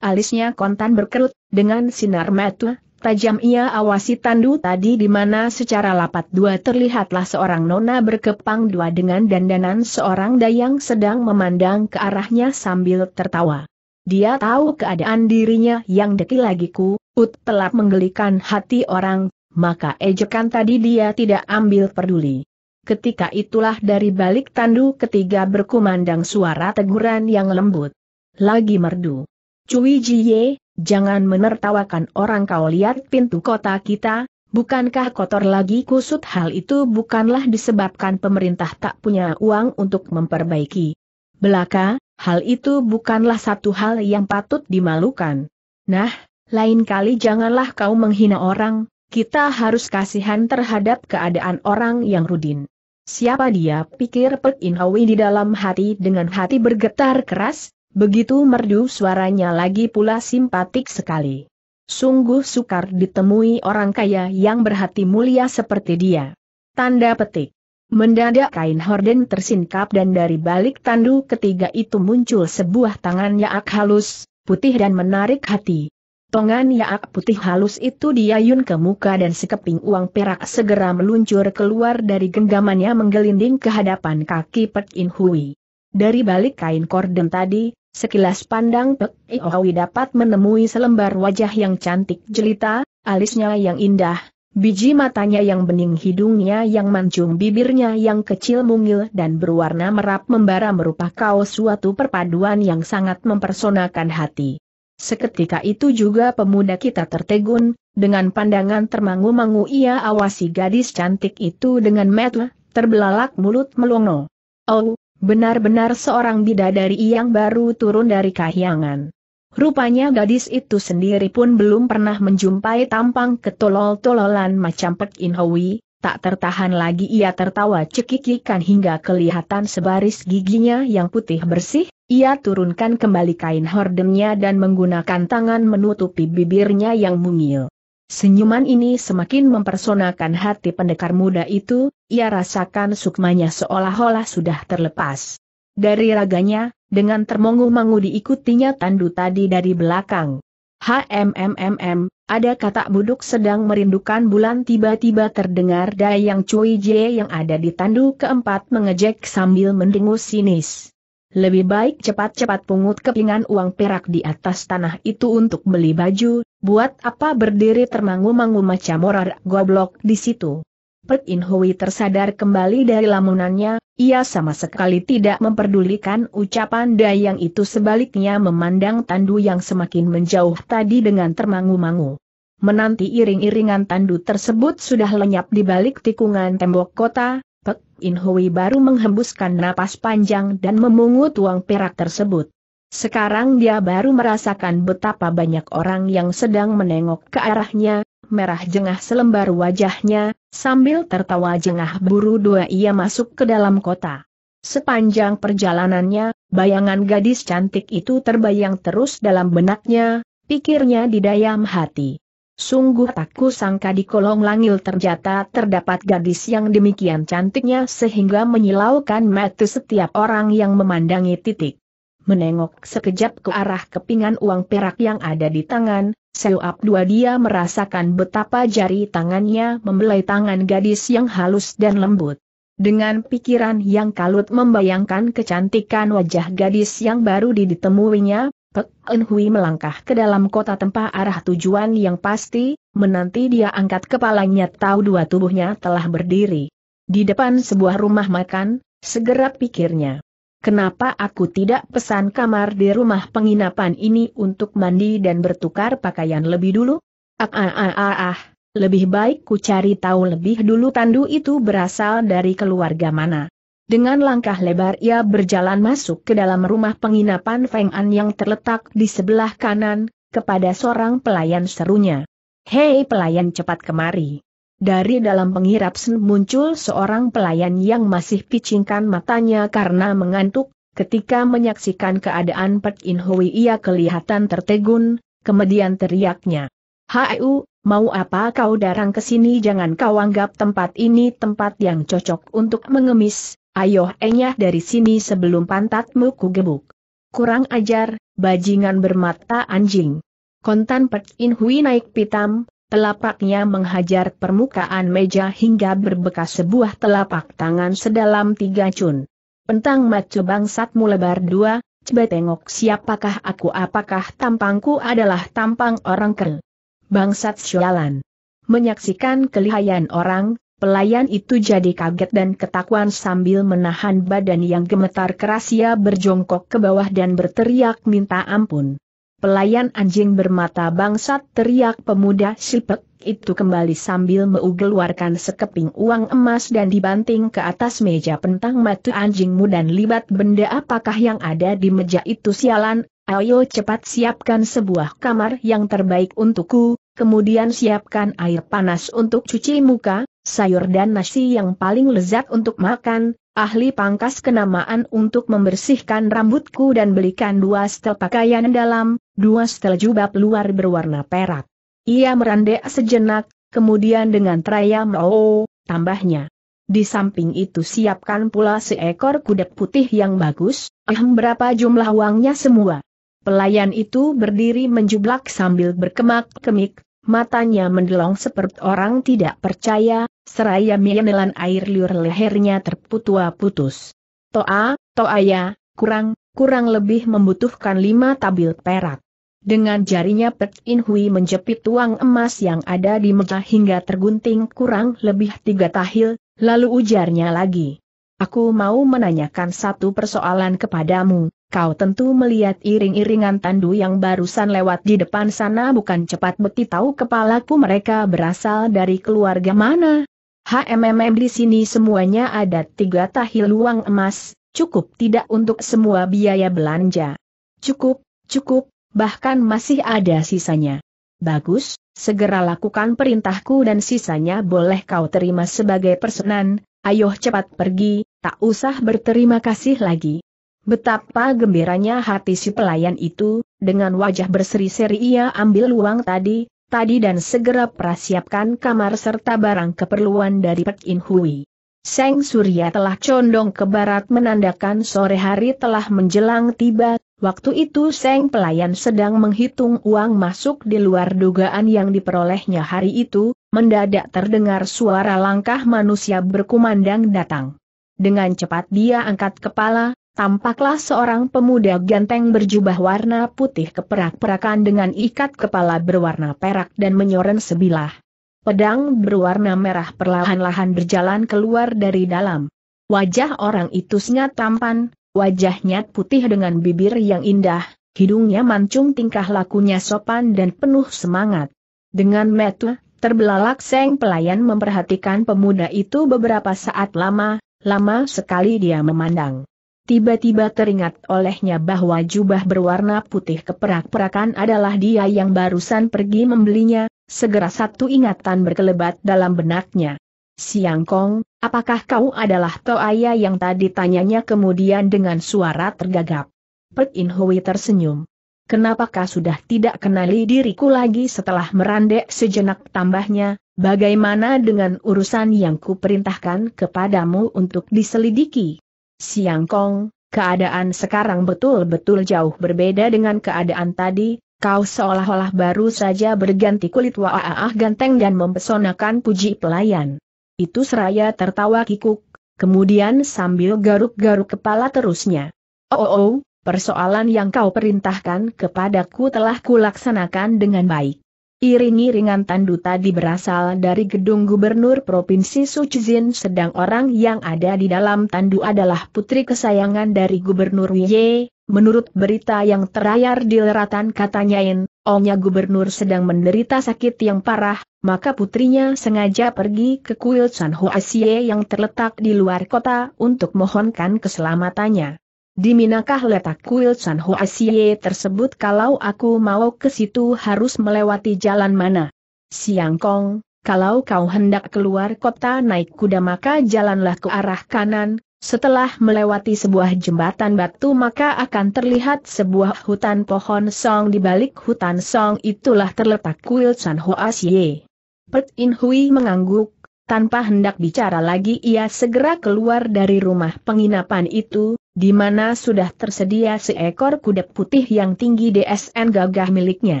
alisnya kontan berkerut, dengan sinar mata, Tajam ia awasi tandu tadi di mana secara lapat dua terlihatlah seorang nona berkepang dua dengan dandanan seorang dayang sedang memandang ke arahnya sambil tertawa. Dia tahu keadaan dirinya yang deki ku, ut telah menggelikan hati orang, maka ejekan tadi dia tidak ambil peduli. Ketika itulah dari balik tandu ketiga berkumandang suara teguran yang lembut. Lagi merdu. Cui jie. Jangan menertawakan orang kau lihat pintu kota kita, bukankah kotor lagi kusut hal itu bukanlah disebabkan pemerintah tak punya uang untuk memperbaiki. Belaka, hal itu bukanlah satu hal yang patut dimalukan. Nah, lain kali janganlah kau menghina orang, kita harus kasihan terhadap keadaan orang yang rudin. Siapa dia pikir Pek di dalam hati dengan hati bergetar keras, Begitu merdu suaranya lagi pula simpatik sekali. Sungguh sukar ditemui orang kaya yang berhati mulia seperti dia. Tanda petik. Mendadak kain horden tersingkap dan dari balik tandu ketiga itu muncul sebuah tangan yaak halus, putih dan menarik hati. Tongan yaak putih halus itu diayun ke muka dan sekeping uang perak segera meluncur keluar dari genggamannya menggelinding ke hadapan kaki Pek In Hui. Dari balik kain korden tadi, Sekilas pandang Pek Iohawi dapat menemui selembar wajah yang cantik jelita, alisnya yang indah, biji matanya yang bening hidungnya yang mancung bibirnya yang kecil mungil dan berwarna merap membara merupakan suatu perpaduan yang sangat mempersonakan hati. Seketika itu juga pemuda kita tertegun, dengan pandangan termangu-mangu ia awasi gadis cantik itu dengan metu, terbelalak mulut melongo. Oh, Benar-benar seorang bidadari yang baru turun dari kahyangan. Rupanya gadis itu sendiri pun belum pernah menjumpai tampang ketolol-tololan macam Pek In Hoi, tak tertahan lagi ia tertawa cekikikan hingga kelihatan sebaris giginya yang putih bersih, ia turunkan kembali kain hordennya dan menggunakan tangan menutupi bibirnya yang mungil. Senyuman ini semakin mempersonakan hati pendekar muda itu, ia rasakan sukmanya seolah-olah sudah terlepas. Dari raganya, dengan termongu-mangu diikutinya tandu tadi dari belakang. HMMMM, ada kata buduk sedang merindukan bulan tiba-tiba terdengar dayang Cui Jie yang ada di tandu keempat mengejek sambil mendengus sinis. Lebih baik cepat-cepat pungut kepingan uang perak di atas tanah itu untuk beli baju, buat apa berdiri termangu-mangu macam orang goblok di situ? Pek In Hui tersadar kembali dari lamunannya, ia sama sekali tidak memperdulikan ucapan Dayang itu sebaliknya memandang Tandu yang semakin menjauh tadi dengan termangu-mangu. Menanti iring-iringan Tandu tersebut sudah lenyap di balik tikungan tembok kota, Pek In Hui baru menghembuskan napas panjang dan memungut uang perak tersebut. Sekarang dia baru merasakan betapa banyak orang yang sedang menengok ke arahnya, merah jengah selembar wajahnya, sambil tertawa jengah buru dua ia masuk ke dalam kota. Sepanjang perjalanannya, bayangan gadis cantik itu terbayang terus dalam benaknya, pikirnya di dayam hati. Sungguh tak sangka di kolong langil terjata terdapat gadis yang demikian cantiknya sehingga menyilaukan mata setiap orang yang memandangi titik. Menengok sekejap ke arah kepingan uang perak yang ada di tangan, Seuap dua dia merasakan betapa jari tangannya membelai tangan gadis yang halus dan lembut. Dengan pikiran yang kalut membayangkan kecantikan wajah gadis yang baru ditemuinya, Pek En Hui melangkah ke dalam kota tempat arah tujuan yang pasti, menanti dia angkat kepalanya tahu dua tubuhnya telah berdiri. Di depan sebuah rumah makan, segera pikirnya kenapa aku tidak pesan kamar di rumah penginapan ini untuk mandi dan bertukar pakaian lebih dulu? Ah ah ah ah ah, lebih baik ku cari tahu lebih dulu tandu itu berasal dari keluarga mana. Dengan langkah lebar ia berjalan masuk ke dalam rumah penginapan Feng An yang terletak di sebelah kanan, kepada seorang pelayan serunya. Hei pelayan cepat kemari. Dari dalam pengirap sen muncul seorang pelayan yang masih picingkan matanya karena mengantuk, ketika menyaksikan keadaan Pek In Hui ia kelihatan tertegun, kemudian teriaknya. Haiu, mau apa kau datang ke sini jangan kau anggap tempat ini tempat yang cocok untuk mengemis, ayo enyah dari sini sebelum pantatmu kugebuk. Kurang ajar, bajingan bermata anjing. Kontan Pek In Hui naik pitam, Telapaknya menghajar permukaan meja hingga berbekas sebuah telapak tangan sedalam tiga cun. Pentang macu bangsat mulebar dua, coba tengok siapakah aku apakah tampangku adalah tampang orang ker. Bangsat sialan. Menyaksikan kelihayan orang, pelayan itu jadi kaget dan ketakuan sambil menahan badan yang gemetar keras ia berjongkok ke bawah dan berteriak minta ampun. Pelayan anjing bermata bangsat teriak pemuda sipek itu kembali sambil mengeluarkan sekeping uang emas dan dibanting ke atas meja pentang mata anjingmu dan libat benda apakah yang ada di meja itu sialan, ayo cepat siapkan sebuah kamar yang terbaik untukku, kemudian siapkan air panas untuk cuci muka, sayur dan nasi yang paling lezat untuk makan, ahli pangkas kenamaan untuk membersihkan rambutku dan belikan dua setel pakaian dalam, dua setel jubah luar berwarna perak. Ia merandek sejenak, kemudian dengan teraya mau, tambahnya. Di samping itu siapkan pula seekor kuda putih yang bagus, eh berapa jumlah uangnya semua. Pelayan itu berdiri menjublak sambil berkemak-kemik, matanya mendelong seperti orang tidak percaya, seraya menelan air liur lehernya terputua putus. Toa, toa ya, kurang, kurang lebih membutuhkan lima tabil perak. Dengan jarinya Pek In Hui menjepit tuang emas yang ada di meja hingga tergunting kurang lebih tiga tahil, lalu ujarnya lagi. Aku mau menanyakan satu persoalan kepadamu, Kau tentu melihat iring-iringan tandu yang barusan lewat di depan sana bukan cepat beti tahu kepalaku mereka berasal dari keluarga mana. HMMM di sini semuanya ada tiga tahil uang emas, cukup tidak untuk semua biaya belanja. Cukup, cukup, bahkan masih ada sisanya. Bagus, segera lakukan perintahku dan sisanya boleh kau terima sebagai persenan, ayo cepat pergi, tak usah berterima kasih lagi. Betapa gembiranya hati si pelayan itu, dengan wajah berseri-seri ia ambil uang tadi, tadi dan segera persiapkan kamar serta barang keperluan dari Pek In Hui. Seng Surya telah condong ke barat menandakan sore hari telah menjelang tiba, waktu itu Seng pelayan sedang menghitung uang masuk di luar dugaan yang diperolehnya hari itu, mendadak terdengar suara langkah manusia berkumandang datang. Dengan cepat dia angkat kepala, tampaklah seorang pemuda ganteng berjubah warna putih keperak-perakan dengan ikat kepala berwarna perak dan menyoren sebilah. Pedang berwarna merah perlahan-lahan berjalan keluar dari dalam. Wajah orang itu sangat tampan, wajahnya putih dengan bibir yang indah, hidungnya mancung tingkah lakunya sopan dan penuh semangat. Dengan metu, terbelalak seng pelayan memperhatikan pemuda itu beberapa saat lama, lama sekali dia memandang. Tiba-tiba teringat olehnya bahwa jubah berwarna putih keperak-perakan adalah dia yang barusan pergi membelinya, segera satu ingatan berkelebat dalam benaknya. Siang Kong, apakah kau adalah Toaya yang tadi tanyanya kemudian dengan suara tergagap? Pek In Hui tersenyum. Kenapakah sudah tidak kenali diriku lagi setelah merandek sejenak tambahnya, bagaimana dengan urusan yang kuperintahkan kepadamu untuk diselidiki? Siang Kong, keadaan sekarang betul-betul jauh berbeda dengan keadaan tadi, kau seolah-olah baru saja berganti kulit waaah ganteng dan mempesonakan puji pelayan. Itu seraya tertawa kikuk, kemudian sambil garuk-garuk kepala terusnya. Oh, oh, oh, persoalan yang kau perintahkan kepadaku telah kulaksanakan dengan baik. Iring-iringan tandu tadi berasal dari gedung gubernur Provinsi Suchizin sedang orang yang ada di dalam tandu adalah putri kesayangan dari gubernur Ye, menurut berita yang terayar di leratan katanyain, Onya gubernur sedang menderita sakit yang parah, maka putrinya sengaja pergi ke kuil San Hoasie yang terletak di luar kota untuk mohonkan keselamatannya. Di manakah letak kuil San Hoasie tersebut kalau aku mau ke situ harus melewati jalan mana? Siang Kong, kalau kau hendak keluar kota naik kuda maka jalanlah ke arah kanan, setelah melewati sebuah jembatan batu maka akan terlihat sebuah hutan pohon song di balik hutan song itulah terletak kuil San Hoasie. Pet In Hui mengangguk, tanpa hendak bicara lagi ia segera keluar dari rumah penginapan itu, di mana sudah tersedia seekor kuda putih yang tinggi DSN gagah miliknya.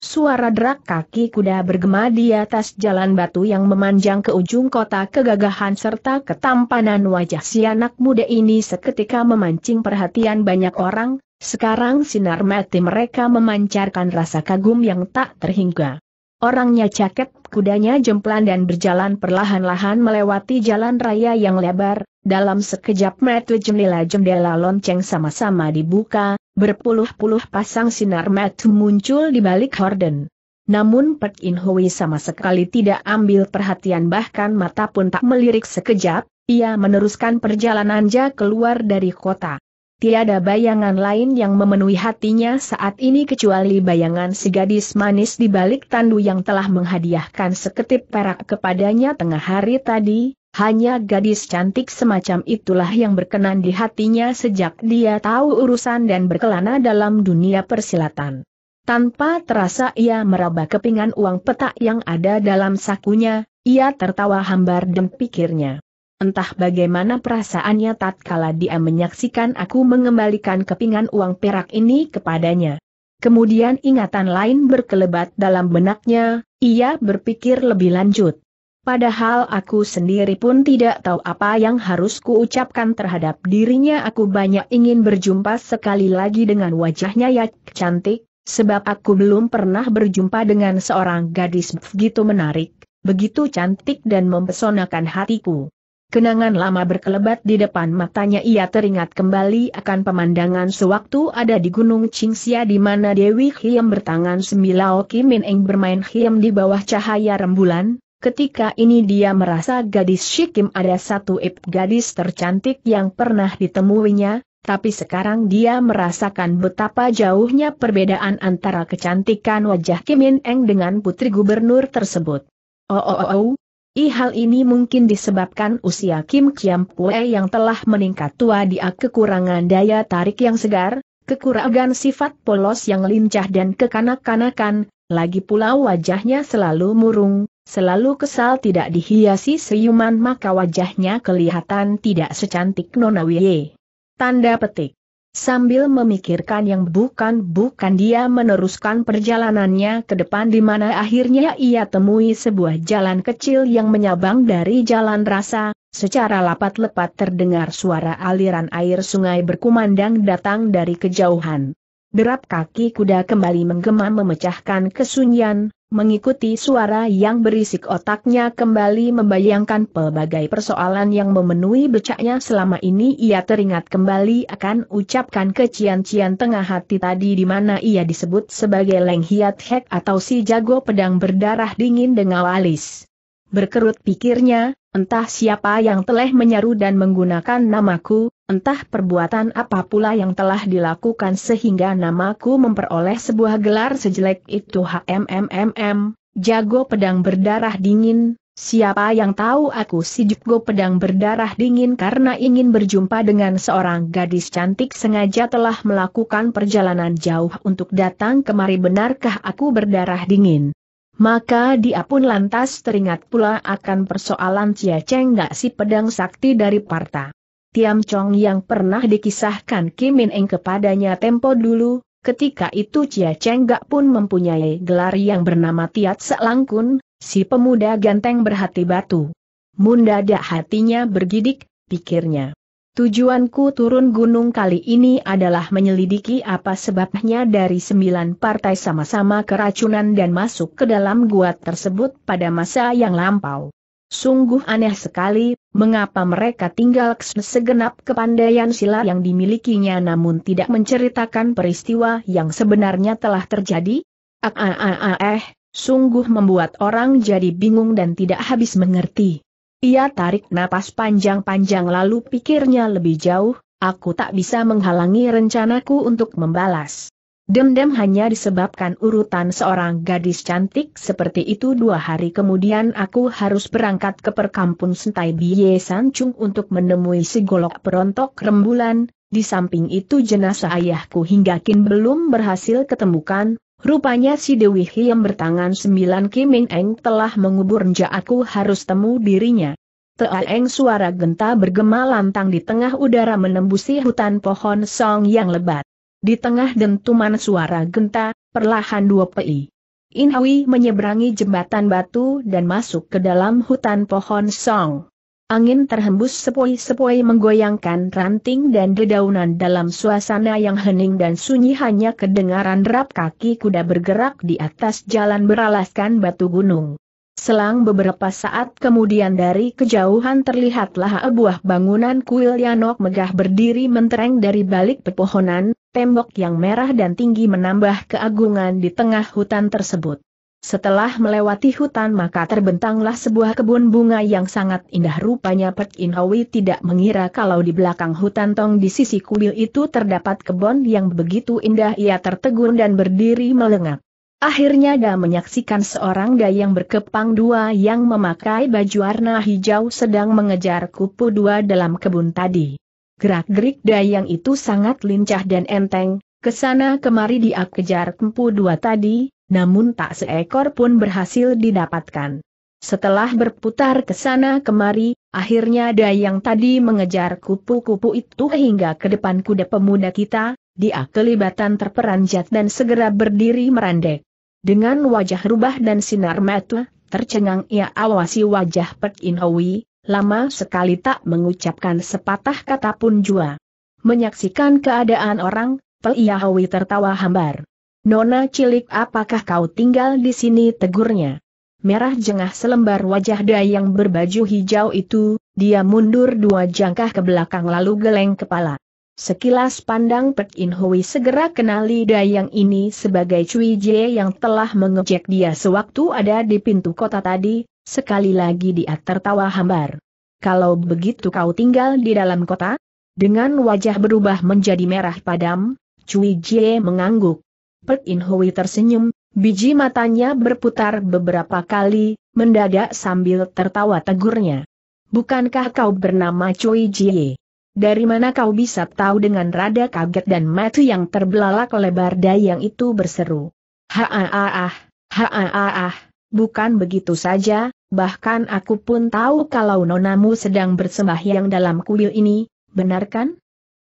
Suara derak kaki kuda bergema di atas jalan batu yang memanjang ke ujung kota kegagahan serta ketampanan wajah si anak muda ini seketika memancing perhatian banyak orang, sekarang sinar mati mereka memancarkan rasa kagum yang tak terhingga. Orangnya caket, kudanya jemplan dan berjalan perlahan-lahan melewati jalan raya yang lebar, dalam sekejap mata jendela-jendela lonceng sama-sama dibuka, berpuluh-puluh pasang sinar mata muncul di balik horden. Namun Pek In Hui sama sekali tidak ambil perhatian bahkan mata pun tak melirik sekejap, ia meneruskan perjalanannya keluar dari kota tiada bayangan lain yang memenuhi hatinya saat ini kecuali bayangan si gadis manis di balik tandu yang telah menghadiahkan seketip perak kepadanya tengah hari tadi, hanya gadis cantik semacam itulah yang berkenan di hatinya sejak dia tahu urusan dan berkelana dalam dunia persilatan. Tanpa terasa ia meraba kepingan uang petak yang ada dalam sakunya, ia tertawa hambar dan pikirnya. Entah bagaimana perasaannya tatkala dia menyaksikan aku mengembalikan kepingan uang perak ini kepadanya. Kemudian ingatan lain berkelebat dalam benaknya, ia berpikir lebih lanjut. Padahal aku sendiri pun tidak tahu apa yang harus kuucapkan terhadap dirinya aku banyak ingin berjumpa sekali lagi dengan wajahnya ya cantik, sebab aku belum pernah berjumpa dengan seorang gadis begitu menarik, begitu cantik dan mempesonakan hatiku. Kenangan lama berkelebat di depan matanya ia teringat kembali akan pemandangan sewaktu ada di Gunung Cingsia di mana Dewi Hiem bertangan sembilau min Eng bermain Hiem di bawah cahaya rembulan. Ketika ini dia merasa gadis Shikim ada satu ip gadis tercantik yang pernah ditemuinya, tapi sekarang dia merasakan betapa jauhnya perbedaan antara kecantikan wajah Kimin Eng dengan putri gubernur tersebut. Oh oh oh, oh I hal ini mungkin disebabkan usia Kim Kiam Pue yang telah meningkat tua dia kekurangan daya tarik yang segar, kekurangan sifat polos yang lincah dan kekanak-kanakan, lagi pula wajahnya selalu murung, selalu kesal tidak dihiasi senyuman maka wajahnya kelihatan tidak secantik Nona Wiye. Tanda petik. Sambil memikirkan yang bukan-bukan dia meneruskan perjalanannya ke depan di mana akhirnya ia temui sebuah jalan kecil yang menyabang dari jalan rasa, secara lapat-lepat terdengar suara aliran air sungai berkumandang datang dari kejauhan. Derap kaki kuda kembali menggema memecahkan kesunyian, mengikuti suara yang berisik otaknya kembali membayangkan pelbagai persoalan yang memenuhi becaknya selama ini ia teringat kembali akan ucapkan kecian-cian tengah hati tadi di mana ia disebut sebagai Leng Hiat Hek atau si jago pedang berdarah dingin dengan alis. Berkerut pikirnya, entah siapa yang telah menyaru dan menggunakan namaku, entah perbuatan apa pula yang telah dilakukan sehingga namaku memperoleh sebuah gelar sejelek itu HMMMM, jago pedang berdarah dingin, Siapa yang tahu aku si Jukgo pedang berdarah dingin karena ingin berjumpa dengan seorang gadis cantik sengaja telah melakukan perjalanan jauh untuk datang kemari benarkah aku berdarah dingin. Maka dia pun lantas teringat pula akan persoalan Cia Cheng Gak si pedang sakti dari Parta. Tiam Chong yang pernah dikisahkan Kim Min Eng kepadanya tempo dulu, ketika itu Cia Cheng Gak pun mempunyai gelar yang bernama Tiat Selangkun, si pemuda ganteng berhati batu. Munda dak hatinya bergidik, pikirnya. Tujuanku turun gunung kali ini adalah menyelidiki apa sebabnya dari sembilan partai sama-sama keracunan dan masuk ke dalam gua tersebut pada masa yang lampau. Sungguh aneh sekali, mengapa mereka tinggal segenap kepandaian sila yang dimilikinya namun tidak menceritakan peristiwa yang sebenarnya telah terjadi? Ah, ah, ah, ah eh, sungguh membuat orang jadi bingung dan tidak habis mengerti. Ia tarik napas panjang-panjang lalu pikirnya lebih jauh, aku tak bisa menghalangi rencanaku untuk membalas. Dendam hanya disebabkan urutan seorang gadis cantik seperti itu dua hari kemudian aku harus berangkat ke perkampung Sentai Biye Sancung untuk menemui si golok perontok rembulan, di samping itu jenazah ayahku hingga kini belum berhasil ketemukan, Rupanya si Dewi Hiem bertangan sembilan Kiming Eng telah mengubur nja harus temu dirinya. Teaeng suara genta bergema lantang di tengah udara menembusi hutan pohon song yang lebat. Di tengah dentuman suara genta, perlahan dua pei. Inhui menyeberangi jembatan batu dan masuk ke dalam hutan pohon song. Angin terhembus sepoi-sepoi menggoyangkan ranting dan dedaunan dalam suasana yang hening dan sunyi hanya kedengaran rap kaki kuda bergerak di atas jalan beralaskan batu gunung. Selang beberapa saat kemudian dari kejauhan terlihatlah sebuah bangunan kuil Yanok megah berdiri mentereng dari balik pepohonan, tembok yang merah dan tinggi menambah keagungan di tengah hutan tersebut. Setelah melewati hutan maka terbentanglah sebuah kebun bunga yang sangat indah rupanya Pek Inhawi tidak mengira kalau di belakang hutan tong di sisi kuil itu terdapat kebun yang begitu indah ia tertegun dan berdiri melengak. Akhirnya dia menyaksikan seorang dayang yang berkepang dua yang memakai baju warna hijau sedang mengejar kupu dua dalam kebun tadi. Gerak-gerik dayang itu sangat lincah dan enteng, kesana kemari dia kejar kupu dua tadi, namun tak seekor pun berhasil didapatkan. Setelah berputar ke sana kemari, akhirnya dayang tadi mengejar kupu-kupu itu hingga ke depan kuda pemuda kita, dia kelibatan terperanjat dan segera berdiri merandek. Dengan wajah rubah dan sinar mata, tercengang ia awasi wajah Pek Inhowi, lama sekali tak mengucapkan sepatah kata pun jua. Menyaksikan keadaan orang, Pek Inhowi tertawa hambar. Nona cilik apakah kau tinggal di sini tegurnya? Merah jengah selembar wajah Dayang berbaju hijau itu, dia mundur dua jangkah ke belakang lalu geleng kepala. Sekilas pandang Pek In Hui segera kenali Dayang ini sebagai Cui Jie yang telah mengejek dia sewaktu ada di pintu kota tadi, sekali lagi dia tertawa hambar. Kalau begitu kau tinggal di dalam kota? Dengan wajah berubah menjadi merah padam, Cui Jie mengangguk. Pek In Hui tersenyum, biji matanya berputar beberapa kali, mendadak sambil tertawa tegurnya. Bukankah kau bernama Choi Jie? Dari mana kau bisa tahu dengan rada kaget dan mati yang terbelalak lebar dayang itu berseru. Haaah, haaah, bukan begitu saja, bahkan aku pun tahu kalau nonamu sedang bersembahyang dalam kuil ini, benarkan?